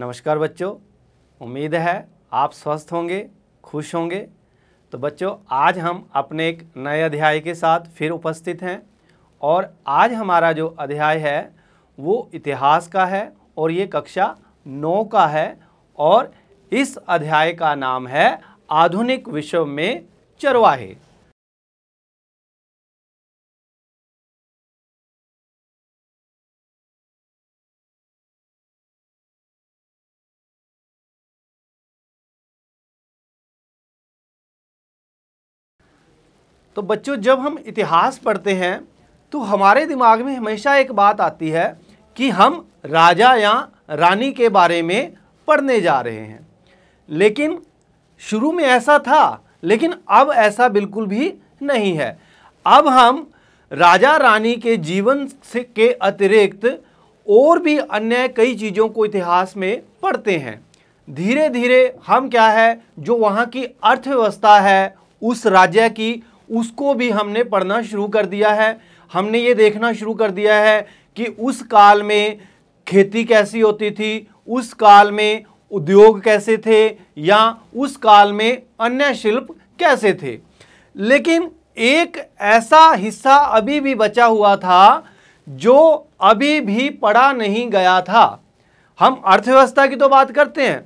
नमस्कार बच्चों उम्मीद है आप स्वस्थ होंगे खुश होंगे तो बच्चों आज हम अपने एक नए अध्याय के साथ फिर उपस्थित हैं और आज हमारा जो अध्याय है वो इतिहास का है और ये कक्षा नौ का है और इस अध्याय का नाम है आधुनिक विश्व में चरवाहे तो बच्चों जब हम इतिहास पढ़ते हैं तो हमारे दिमाग में हमेशा एक बात आती है कि हम राजा या रानी के बारे में पढ़ने जा रहे हैं लेकिन शुरू में ऐसा था लेकिन अब ऐसा बिल्कुल भी नहीं है अब हम राजा रानी के जीवन से के अतिरिक्त और भी अन्य कई चीज़ों को इतिहास में पढ़ते हैं धीरे धीरे हम क्या है जो वहाँ की अर्थव्यवस्था है उस राज्य की उसको भी हमने पढ़ना शुरू कर दिया है हमने ये देखना शुरू कर दिया है कि उस काल में खेती कैसी होती थी उस काल में उद्योग कैसे थे या उस काल में अन्य शिल्प कैसे थे लेकिन एक ऐसा हिस्सा अभी भी बचा हुआ था जो अभी भी पढ़ा नहीं गया था हम अर्थव्यवस्था की तो बात करते हैं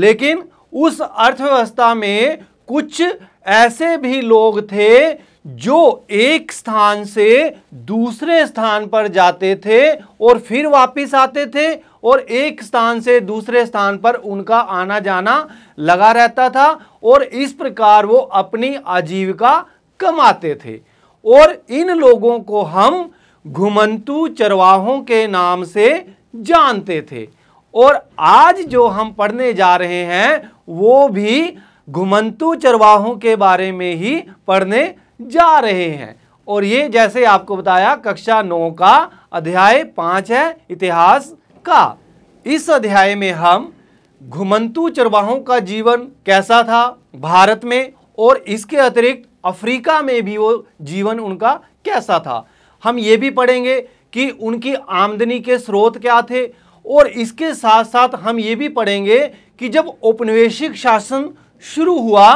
लेकिन उस अर्थव्यवस्था में कुछ ऐसे भी लोग थे जो एक स्थान से दूसरे स्थान पर जाते थे और फिर वापस आते थे और एक स्थान से दूसरे स्थान पर उनका आना जाना लगा रहता था और इस प्रकार वो अपनी आजीविका कमाते थे और इन लोगों को हम घुमंतु चरवाहों के नाम से जानते थे और आज जो हम पढ़ने जा रहे हैं वो भी घुमंतु चरवाहों के बारे में ही पढ़ने जा रहे हैं और ये जैसे आपको बताया कक्षा नौ का अध्याय पाँच है इतिहास का इस अध्याय में हम घुमंतु चरवाहों का जीवन कैसा था भारत में और इसके अतिरिक्त अफ्रीका में भी वो जीवन उनका कैसा था हम ये भी पढ़ेंगे कि उनकी आमदनी के स्रोत क्या थे और इसके साथ साथ हम ये भी पढ़ेंगे कि जब औपनिवेशिक शासन शुरू हुआ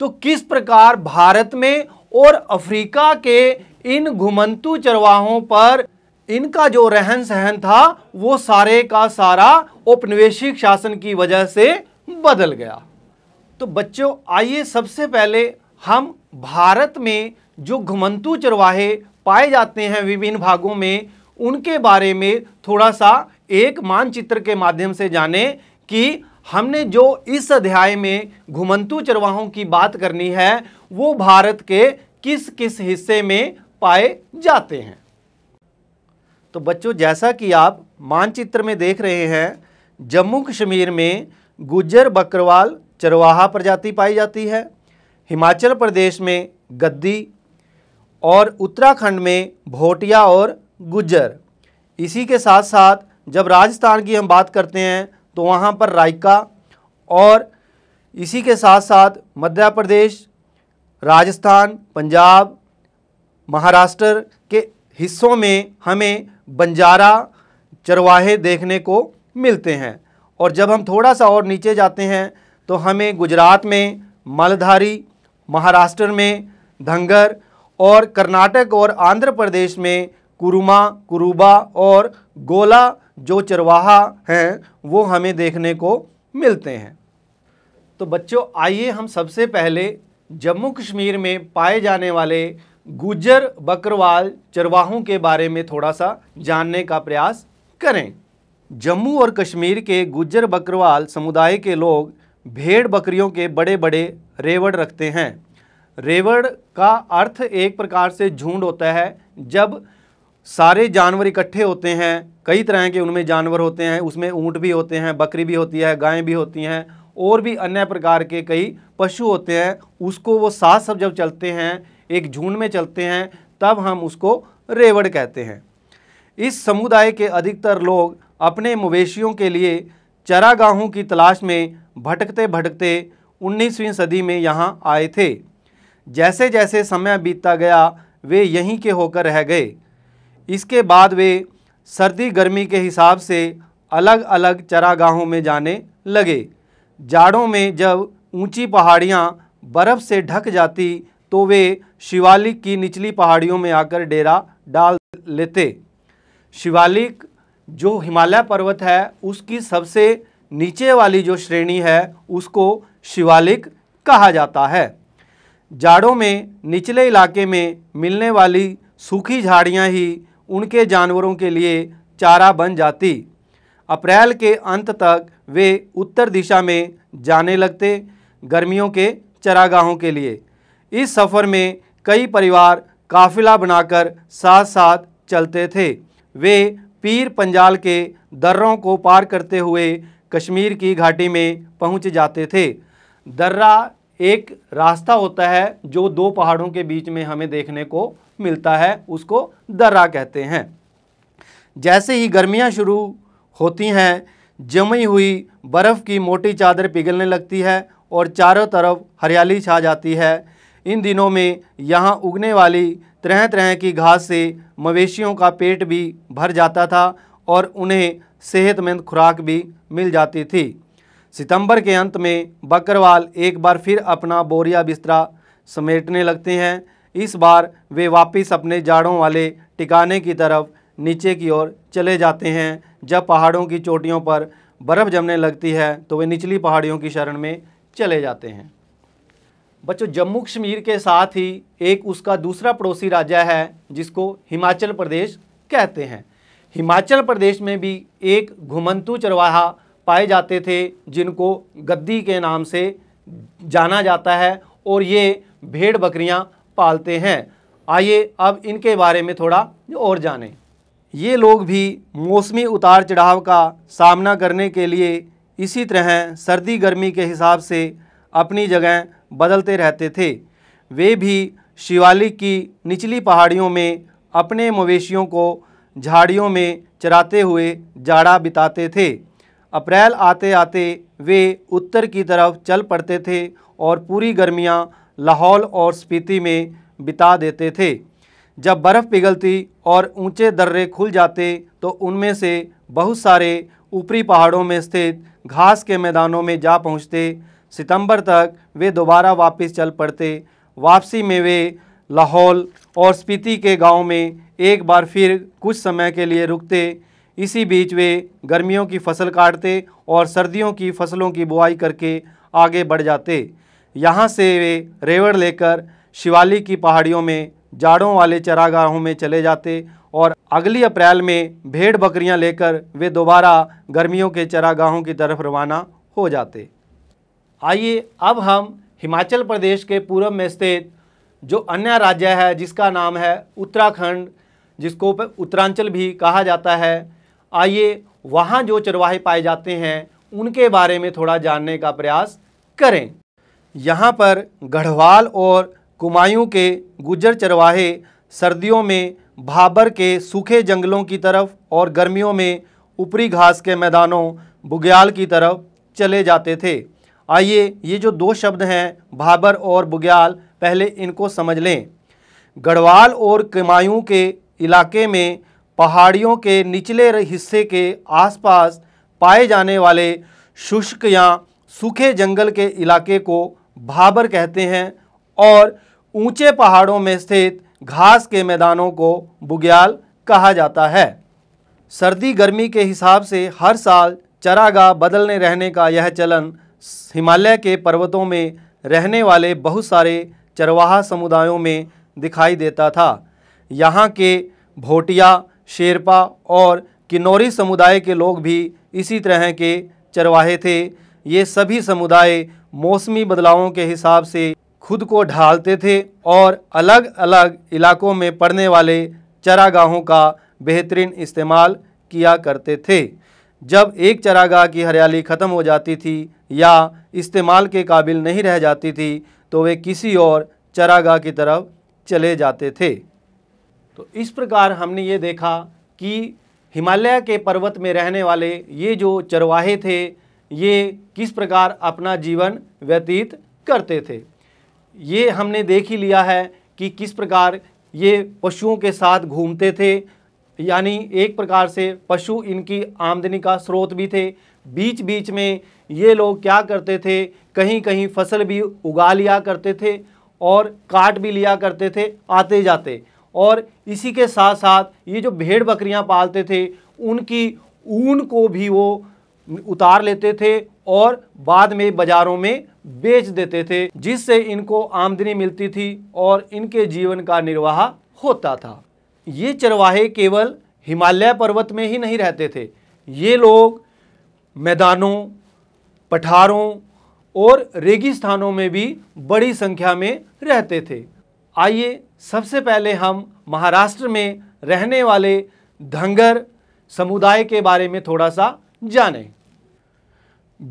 तो किस प्रकार भारत में और अफ्रीका के इन घुमंतु चरवाहों पर इनका जो रहन सहन था वो सारे का सारा औपनिवेशिक शासन की वजह से बदल गया तो बच्चों आइए सबसे पहले हम भारत में जो घुमंतु चरवाहे पाए जाते हैं विभिन्न भागों में उनके बारे में थोड़ा सा एक मानचित्र के माध्यम से जाने कि हमने जो इस अध्याय में घुमंतु चरवाहों की बात करनी है वो भारत के किस किस हिस्से में पाए जाते हैं तो बच्चों जैसा कि आप मानचित्र में देख रहे हैं जम्मू कश्मीर में गुज्जर बकरवाल चरवाहा प्रजाति पाई जाती है हिमाचल प्रदेश में गद्दी और उत्तराखंड में भोटिया और गुज्जर इसी के साथ साथ जब राजस्थान की हम बात करते हैं तो वहाँ पर रायका और इसी के साथ साथ मध्य प्रदेश राजस्थान पंजाब महाराष्ट्र के हिस्सों में हमें बंजारा चरवाहे देखने को मिलते हैं और जब हम थोड़ा सा और नीचे जाते हैं तो हमें गुजरात में मलधारी महाराष्ट्र में धंगर और कर्नाटक और आंध्र प्रदेश में कुरुमा कुरुबा और गोला जो चरवाहा हैं वो हमें देखने को मिलते हैं तो बच्चों आइए हम सबसे पहले जम्मू कश्मीर में पाए जाने वाले गुजर बकरवाल चरवाहों के बारे में थोड़ा सा जानने का प्रयास करें जम्मू और कश्मीर के गुजर बकरवाल समुदाय के लोग भेड़ बकरियों के बड़े बड़े रेवड़ रखते हैं रेवड़ का अर्थ एक प्रकार से झुंड होता है जब सारे जानवर इकट्ठे होते हैं कई तरह के उनमें जानवर होते हैं उसमें ऊँट भी होते हैं बकरी भी होती है गायें भी होती हैं और भी अन्य प्रकार के कई पशु होते हैं उसको वो साथ सब जब चलते हैं एक झुंड में चलते हैं तब हम उसको रेवड़ कहते हैं इस समुदाय के अधिकतर लोग अपने मवेशियों के लिए चरागाहों की तलाश में भटकते भटकते 19वीं सदी में यहाँ आए थे जैसे जैसे समय बीतता गया वे यहीं के होकर रह गए इसके बाद वे सर्दी गर्मी के हिसाब से अलग अलग चरागाहों में जाने लगे जाड़ों में जब ऊंची पहाड़ियां बर्फ़ से ढक जाती तो वे शिवालिक की निचली पहाड़ियों में आकर डेरा डाल लेते शिवालिक जो हिमालय पर्वत है उसकी सबसे नीचे वाली जो श्रेणी है उसको शिवालिक कहा जाता है जाड़ों में निचले इलाके में मिलने वाली सूखी झाड़ियाँ ही उनके जानवरों के लिए चारा बन जाती अप्रैल के अंत तक वे उत्तर दिशा में जाने लगते गर्मियों के चरागाहों के लिए इस सफ़र में कई परिवार काफिला बनाकर साथ साथ चलते थे वे पीर पंजाल के दर्रों को पार करते हुए कश्मीर की घाटी में पहुंच जाते थे दर्रा एक रास्ता होता है जो दो पहाड़ों के बीच में हमें देखने को मिलता है उसको दर्रा कहते हैं जैसे ही गर्मियाँ शुरू होती हैं जमी हुई बर्फ़ की मोटी चादर पिघलने लगती है और चारों तरफ हरियाली छा जाती है इन दिनों में यहाँ उगने वाली तरह तरह की घास से मवेशियों का पेट भी भर जाता था और उन्हें सेहतमंद खुराक भी मिल जाती थी सितंबर के अंत में बकरवाल एक बार फिर अपना बोरिया बिस्तरा समेटने लगते हैं इस बार वे वापस अपने जाड़ों वाले टिकाने की तरफ नीचे की ओर चले जाते हैं जब पहाड़ों की चोटियों पर बर्फ़ जमने लगती है तो वे निचली पहाड़ियों की शरण में चले जाते हैं बच्चों जम्मू कश्मीर के साथ ही एक उसका दूसरा पड़ोसी राज्य है जिसको हिमाचल प्रदेश कहते हैं हिमाचल प्रदेश में भी एक घुमंतु चरवाहा पाए जाते थे जिनको गद्दी के नाम से जाना जाता है और ये भेड़ बकरियां पालते हैं आइए अब इनके बारे में थोड़ा और जानें ये लोग भी मौसमी उतार चढ़ाव का सामना करने के लिए इसी तरह सर्दी गर्मी के हिसाब से अपनी जगह बदलते रहते थे वे भी शिवालिक की निचली पहाड़ियों में अपने मवेशियों को झाड़ियों में चराते हुए जाड़ा बिताते थे अप्रैल आते आते वे उत्तर की तरफ चल पड़ते थे और पूरी गर्मियाँ लाहौल और स्पीति में बिता देते थे जब बर्फ़ पिघलती और ऊंचे दर्रे खुल जाते तो उनमें से बहुत सारे ऊपरी पहाड़ों में स्थित घास के मैदानों में जा पहुंचते सितंबर तक वे दोबारा वापस चल पड़ते वापसी में वे लाहौल और स्पीति के गांव में एक बार फिर कुछ समय के लिए रुकते इसी बीच वे गर्मियों की फसल काटते और सर्दियों की फसलों की बुआई करके आगे बढ़ जाते यहाँ से वे रेवड़ लेकर शिवाली की पहाड़ियों में जाड़ों वाले चरागाहों में चले जाते और अगली अप्रैल में भेड़ बकरियां लेकर वे दोबारा गर्मियों के चरागाहों की तरफ रवाना हो जाते आइए अब हम हिमाचल प्रदेश के पूर्व में स्थित जो अन्य राज्य है जिसका नाम है उत्तराखंड जिसको उत्तरांचल भी कहा जाता है आइए वहाँ जो चरवाहे पाए जाते हैं उनके बारे में थोड़ा जानने का प्रयास करें यहाँ पर गढ़वाल और कुमायूं के गुजर चरवाहे सर्दियों में भाबर के सूखे जंगलों की तरफ और गर्मियों में ऊपरी घास के मैदानों बुग्याल की तरफ चले जाते थे आइए ये जो दो शब्द हैं भाबर और बुग्याल पहले इनको समझ लें गढ़वाल और कमायूं के इलाके में पहाड़ियों के निचले हिस्से के आसपास पाए जाने वाले शुष्क या सूखे जंगल के इलाके को भाबर कहते हैं और ऊंचे पहाड़ों में स्थित घास के मैदानों को बुग्याल कहा जाता है सर्दी गर्मी के हिसाब से हर साल चरागाह बदलने रहने का यह चलन हिमालय के पर्वतों में रहने वाले बहुत सारे चरवाहा समुदायों में दिखाई देता था यहाँ के भोटिया शेरपा और किन्नौरी समुदाय के लोग भी इसी तरह के चरवाहे थे ये सभी समुदाय मौसमी बदलावों के हिसाब से खुद को ढालते थे और अलग अलग इलाकों में पड़ने वाले चरागाहों का बेहतरीन इस्तेमाल किया करते थे जब एक चरागाह की हरियाली ख़त्म हो जाती थी या इस्तेमाल के काबिल नहीं रह जाती थी तो वे किसी और चरागाह की तरफ चले जाते थे तो इस प्रकार हमने ये देखा कि हिमालय के पर्वत में रहने वाले ये जो चरवाहे थे ये किस प्रकार अपना जीवन व्यतीत करते थे ये हमने देख ही लिया है कि किस प्रकार ये पशुओं के साथ घूमते थे यानी एक प्रकार से पशु इनकी आमदनी का स्रोत भी थे बीच बीच में ये लोग क्या करते थे कहीं कहीं फसल भी उगा लिया करते थे और काट भी लिया करते थे आते जाते और इसी के साथ साथ ये जो भेड़ बकरियां पालते थे उनकी ऊन को भी वो उतार लेते थे और बाद में बाज़ारों में बेच देते थे जिससे इनको आमदनी मिलती थी और इनके जीवन का निर्वाह होता था ये चरवाहे केवल हिमालय पर्वत में ही नहीं रहते थे ये लोग मैदानों पठारों और रेगिस्तानों में भी बड़ी संख्या में रहते थे आइए सबसे पहले हम महाराष्ट्र में रहने वाले धंगर समुदाय के बारे में थोड़ा सा जाने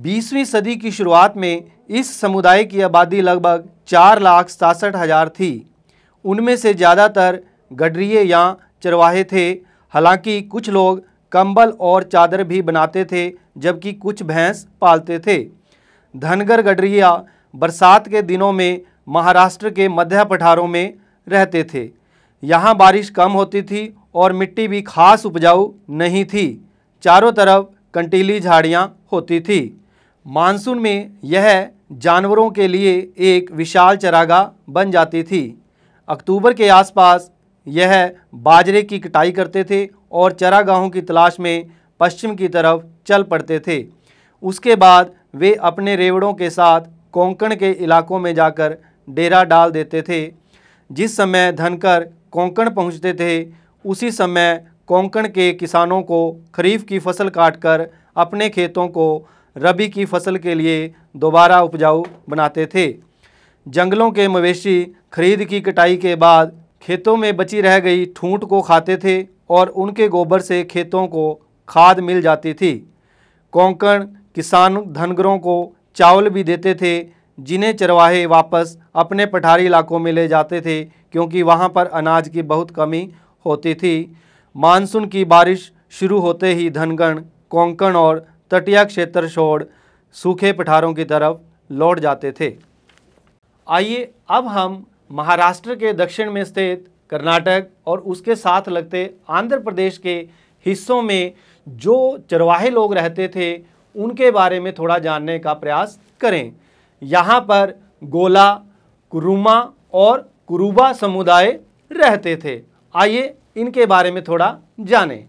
बीसवीं सदी की शुरुआत में इस समुदाय की आबादी लगभग चार लाख सासठ हज़ार थी उनमें से ज़्यादातर गडरिये या चरवाहे थे हालांकि कुछ लोग कंबल और चादर भी बनाते थे जबकि कुछ भैंस पालते थे धनगर गडरिया बरसात के दिनों में महाराष्ट्र के मध्य पठारों में रहते थे यहाँ बारिश कम होती थी और मिट्टी भी खास उपजाऊ नहीं थी चारों तरफ कंटीली झाड़ियाँ होती थी मानसून में यह जानवरों के लिए एक विशाल चरागाह बन जाती थी अक्टूबर के आसपास यह बाजरे की कटाई करते थे और चरागाहों की तलाश में पश्चिम की तरफ चल पड़ते थे उसके बाद वे अपने रेवड़ों के साथ कोंकण के इलाकों में जाकर डेरा डाल देते थे जिस समय धनकर कोंकण पहुंचते थे उसी समय कोंकण के किसानों को खरीफ की फसल काटकर अपने खेतों को रबी की फसल के लिए दोबारा उपजाऊ बनाते थे जंगलों के मवेशी खरीद की कटाई के बाद खेतों में बची रह गई ठूंठ को खाते थे और उनके गोबर से खेतों को खाद मिल जाती थी कोंकण किसान धनगरों को चावल भी देते थे जिन्हें चरवाहे वापस अपने पठारी इलाकों में ले जाते थे क्योंकि वहाँ पर अनाज की बहुत कमी होती थी मानसून की बारिश शुरू होते ही धनगण कोंकण और तटिया क्षेत्र छोड़ सूखे पठारों की तरफ लौट जाते थे आइए अब हम महाराष्ट्र के दक्षिण में स्थित कर्नाटक और उसके साथ लगते आंध्र प्रदेश के हिस्सों में जो चरवाहे लोग रहते थे उनके बारे में थोड़ा जानने का प्रयास करें यहाँ पर गोला कुरुमा और कुरुबा समुदाय रहते थे आइए इनके बारे में थोड़ा जानें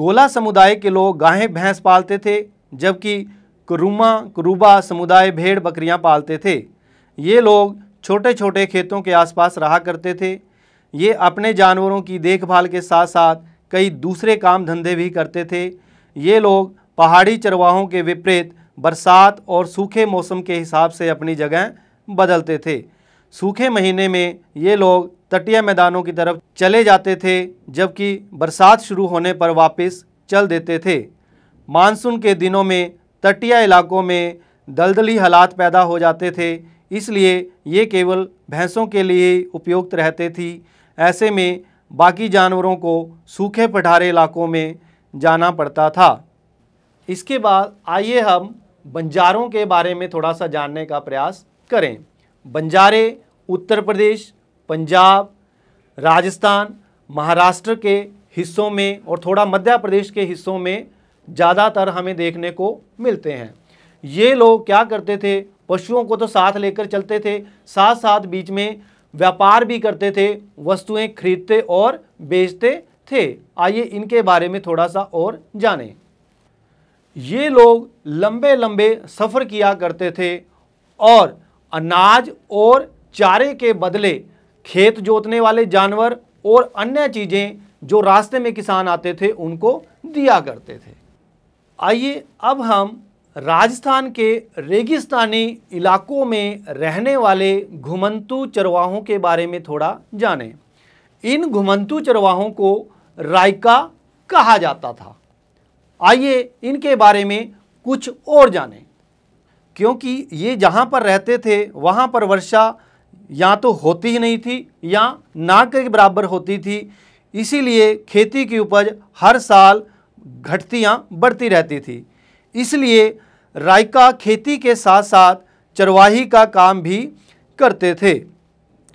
गोला समुदाय के लोग गाहें भैंस पालते थे जबकि कुरुमा कुरुबा समुदाय भेड़ बकरियां पालते थे ये लोग छोटे छोटे खेतों के आसपास रहा करते थे ये अपने जानवरों की देखभाल के साथ साथ कई दूसरे काम धंधे भी करते थे ये लोग पहाड़ी चरवाहों के विपरीत बरसात और सूखे मौसम के हिसाब से अपनी जगह बदलते थे सूखे महीने में ये लोग तटीय मैदानों की तरफ चले जाते थे जबकि बरसात शुरू होने पर वापस चल देते थे मानसून के दिनों में तटीय इलाकों में दलदली हालात पैदा हो जाते थे इसलिए ये केवल भैंसों के लिए उपयुक्त रहते थी ऐसे में बाकी जानवरों को सूखे पठारे इलाकों में जाना पड़ता था इसके बाद आइए हम बंजारों के बारे में थोड़ा सा जानने का प्रयास करें बंजारे उत्तर प्रदेश पंजाब राजस्थान महाराष्ट्र के हिस्सों में और थोड़ा मध्य प्रदेश के हिस्सों में ज़्यादातर हमें देखने को मिलते हैं ये लोग क्या करते थे पशुओं को तो साथ लेकर चलते थे साथ साथ बीच में व्यापार भी करते थे वस्तुएं खरीदते और बेचते थे आइए इनके बारे में थोड़ा सा और जानें ये लोग लंबे लंबे सफ़र किया करते थे और अनाज और चारे के बदले खेत जोतने वाले जानवर और अन्य चीज़ें जो रास्ते में किसान आते थे उनको दिया करते थे आइए अब हम राजस्थान के रेगिस्तानी इलाकों में रहने वाले घुमंतु चरवाहों के बारे में थोड़ा जानें इन घुमंतु चरवाहों को रायका कहा जाता था आइए इनके बारे में कुछ और जानें क्योंकि ये जहाँ पर रहते थे वहाँ पर वर्षा या तो होती ही नहीं थी या ना के बराबर होती थी इसीलिए खेती की उपज हर साल घटती या बढ़ती रहती थी इसलिए रायका खेती के साथ साथ चरवाही का काम भी करते थे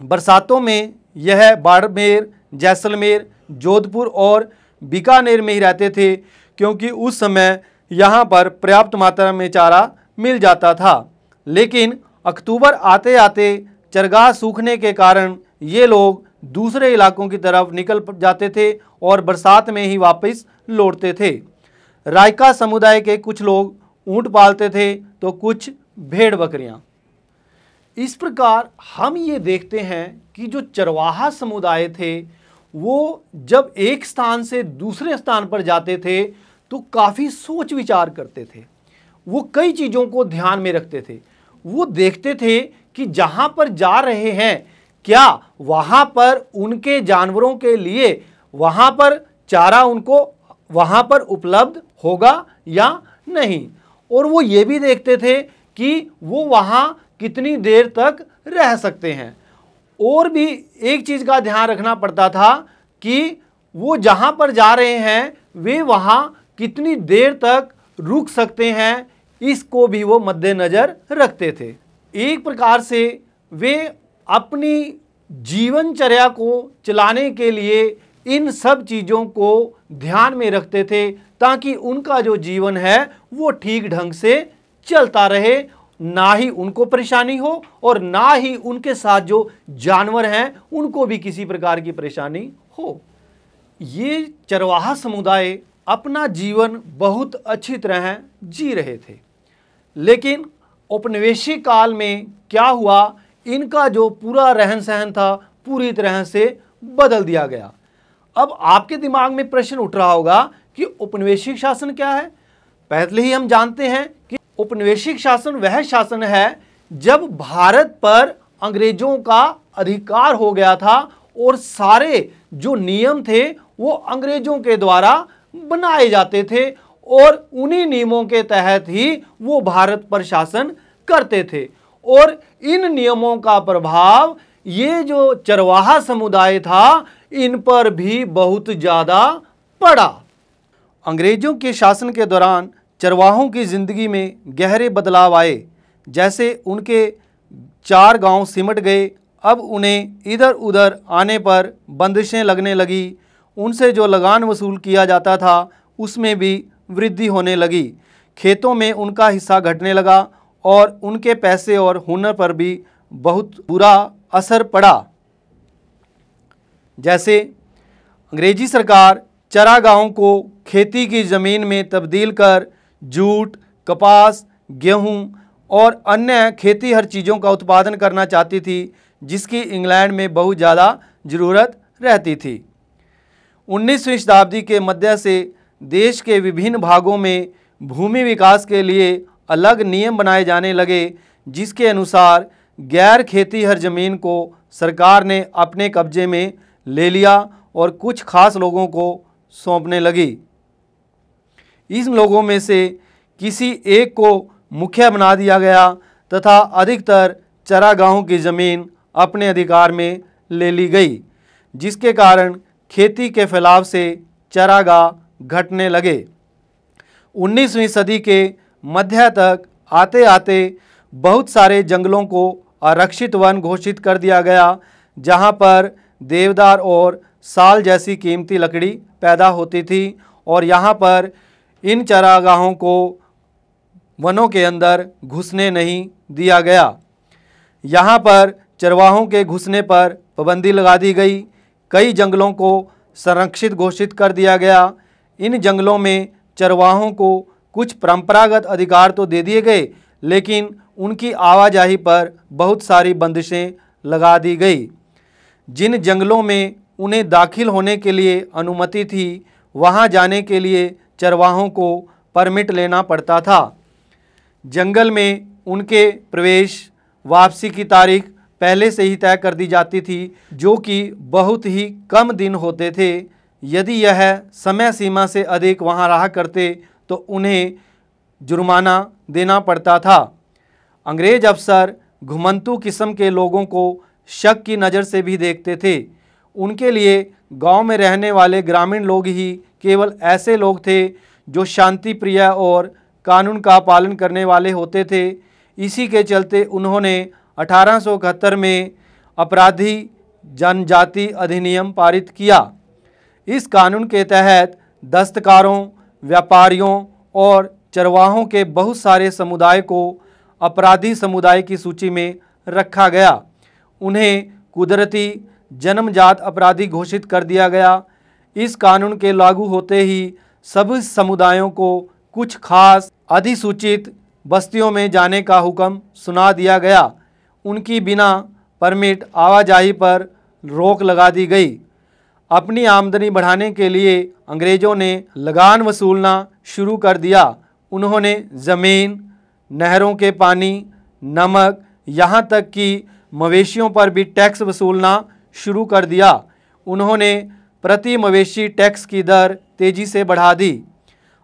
बरसातों में यह बाड़मेर जैसलमेर जोधपुर और बीकानेर में ही रहते थे क्योंकि उस समय यहाँ पर पर्याप्त मात्रा में चारा मिल जाता था लेकिन अक्टूबर आते आते चरगाह सूखने के कारण ये लोग दूसरे इलाकों की तरफ निकल जाते थे और बरसात में ही वापस लौटते थे रायका समुदाय के कुछ लोग ऊँट पालते थे तो कुछ भेड़ बकरियाँ इस प्रकार हम ये देखते हैं कि जो चरवाहा समुदाय थे वो जब एक स्थान से दूसरे स्थान पर जाते थे तो काफ़ी सोच विचार करते थे वो कई चीज़ों को ध्यान में रखते थे वो देखते थे कि जहाँ पर जा रहे हैं क्या वहाँ पर उनके जानवरों के लिए वहाँ पर चारा उनको वहाँ पर उपलब्ध होगा या नहीं और वो ये भी देखते थे कि वो वहाँ कितनी देर तक रह सकते हैं और भी एक चीज़ का ध्यान रखना पड़ता था कि वो जहाँ पर जा रहे हैं वे वहाँ कितनी देर तक रुक सकते हैं इसको भी वो मद्देनज़र रखते थे एक प्रकार से वे अपनी जीवनचर्या को चलाने के लिए इन सब चीज़ों को ध्यान में रखते थे ताकि उनका जो जीवन है वो ठीक ढंग से चलता रहे ना ही उनको परेशानी हो और ना ही उनके साथ जो जानवर हैं उनको भी किसी प्रकार की परेशानी हो ये चरवाहा समुदाय अपना जीवन बहुत अच्छी तरह जी रहे थे लेकिन उपनिवेशी काल में क्या हुआ इनका जो पूरा रहन सहन था पूरी तरह से बदल दिया गया अब आपके दिमाग में प्रश्न उठ रहा होगा कि उपनिवेशिक शासन क्या है पहले ही हम जानते हैं कि उपनिवेशिक शासन वह शासन है जब भारत पर अंग्रेजों का अधिकार हो गया था और सारे जो नियम थे वो अंग्रेजों के द्वारा बनाए जाते थे और उन्हीं नियमों के तहत ही वो भारत पर शासन करते थे और इन नियमों का प्रभाव ये जो चरवाहा समुदाय था इन पर भी बहुत ज़्यादा पड़ा अंग्रेज़ों के शासन के दौरान चरवाहों की ज़िंदगी में गहरे बदलाव आए जैसे उनके चार गांव सिमट गए अब उन्हें इधर उधर आने पर बंदिशें लगने लगी उनसे जो लगान वसूल किया जाता था उसमें भी वृद्धि होने लगी खेतों में उनका हिस्सा घटने लगा और उनके पैसे और हुनर पर भी बहुत बुरा असर पड़ा जैसे अंग्रेजी सरकार चरागाहों को खेती की ज़मीन में तब्दील कर जूट कपास गेहूं और अन्य खेती हर चीज़ों का उत्पादन करना चाहती थी जिसकी इंग्लैंड में बहुत ज़्यादा ज़रूरत रहती थी उन्नीसवीं शताब्दी के मध्य से देश के विभिन्न भागों में भूमि विकास के लिए अलग नियम बनाए जाने लगे जिसके अनुसार गैर खेती हर जमीन को सरकार ने अपने कब्जे में ले लिया और कुछ खास लोगों को सौंपने लगी इन लोगों में से किसी एक को मुखिया बना दिया गया तथा अधिकतर चरागाहों की ज़मीन अपने अधिकार में ले ली गई जिसके कारण खेती के फैलाव से चरागाह घटने लगे 19वीं सदी के मध्य तक आते आते बहुत सारे जंगलों को आरक्षित वन घोषित कर दिया गया जहां पर देवदार और साल जैसी कीमती लकड़ी पैदा होती थी और यहाँ पर इन चरागाहों को वनों के अंदर घुसने नहीं दिया गया यहाँ पर चरवाहों के घुसने पर पाबंदी लगा दी गई कई जंगलों को संरक्षित घोषित कर दिया गया इन जंगलों में चरवाहों को कुछ परंपरागत अधिकार तो दे दिए गए लेकिन उनकी आवाजाही पर बहुत सारी बंदिशें लगा दी गई जिन जंगलों में उन्हें दाखिल होने के लिए अनुमति थी वहां जाने के लिए चरवाहों को परमिट लेना पड़ता था जंगल में उनके प्रवेश वापसी की तारीख पहले से ही तय कर दी जाती थी जो कि बहुत ही कम दिन होते थे यदि यह समय सीमा से अधिक वहाँ रहा करते तो उन्हें जुर्माना देना पड़ता था अंग्रेज अफसर घुमंतु किस्म के लोगों को शक की नज़र से भी देखते थे उनके लिए गांव में रहने वाले ग्रामीण लोग ही केवल ऐसे लोग थे जो शांति प्रिय और कानून का पालन करने वाले होते थे इसी के चलते उन्होंने अठारह में अपराधी जनजाति अधिनियम पारित किया इस कानून के तहत दस्तकारों व्यापारियों और चरवाहों के बहुत सारे समुदाय को अपराधी समुदाय की सूची में रखा गया उन्हें कुदरती जन्मजात अपराधी घोषित कर दिया गया इस कानून के लागू होते ही सभी समुदायों को कुछ खास अधिसूचित बस्तियों में जाने का हुक्म सुना दिया गया उनकी बिना परमिट आवाजाही पर रोक लगा दी गई अपनी आमदनी बढ़ाने के लिए अंग्रेज़ों ने लगान वसूलना शुरू कर दिया उन्होंने ज़मीन नहरों के पानी नमक यहाँ तक कि मवेशियों पर भी टैक्स वसूलना शुरू कर दिया उन्होंने प्रति मवेशी टैक्स की दर तेज़ी से बढ़ा दी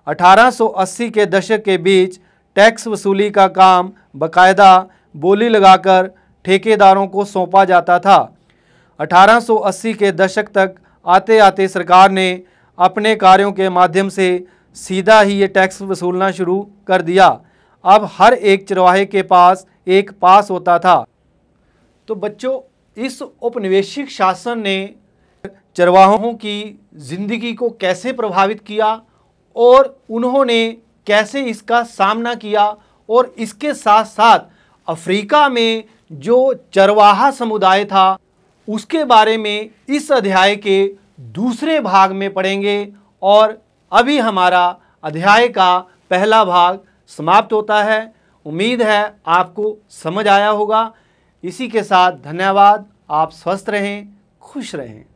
1880 के दशक के बीच टैक्स वसूली का काम बकायदा बोली लगाकर ठेकेदारों को सौंपा जाता था 1880 के दशक तक आते आते सरकार ने अपने कार्यों के माध्यम से सीधा ही ये टैक्स वसूलना शुरू कर दिया अब हर एक चरवाहे के पास एक पास होता था तो बच्चों इस उपनिवेशिक शासन ने चरवाहों की ज़िंदगी को कैसे प्रभावित किया और उन्होंने कैसे इसका सामना किया और इसके साथ साथ अफ्रीका में जो चरवाहा समुदाय था उसके बारे में इस अध्याय के दूसरे भाग में पढ़ेंगे और अभी हमारा अध्याय का पहला भाग समाप्त होता है उम्मीद है आपको समझ आया होगा इसी के साथ धन्यवाद आप स्वस्थ रहें खुश रहें